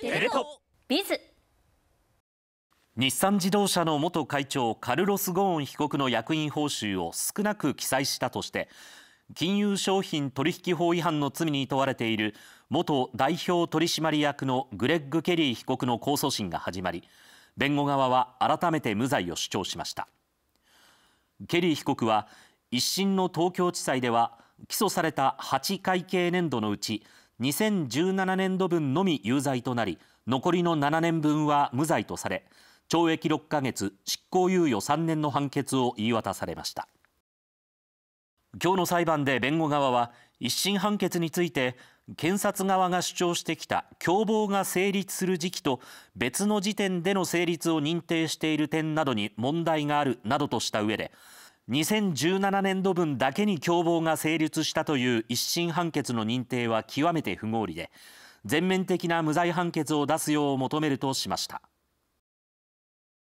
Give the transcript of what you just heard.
テレ東ビズ日産自動車の元会長カルロス・ゴーン被告の役員報酬を少なく記載したとして金融商品取引法違反の罪に問われている元代表取締役のグレッグ・ケリー被告の控訴審が始まり弁護側は改めて無罪を主張しましたケリー被告は一審の東京地裁では起訴された8会計年度のうち2017年度分のみ有罪となり残りの7年分は無罪とされ懲役6ヶ月執行猶予3年の判決を言い渡されました今日の裁判で弁護側は一審判決について検察側が主張してきた共謀が成立する時期と別の時点での成立を認定している点などに問題があるなどとした上で2017年度分だけに共謀が成立したという一審判決の認定は極めて不合理で全面的な無罪判決を出すよう求めるとしました。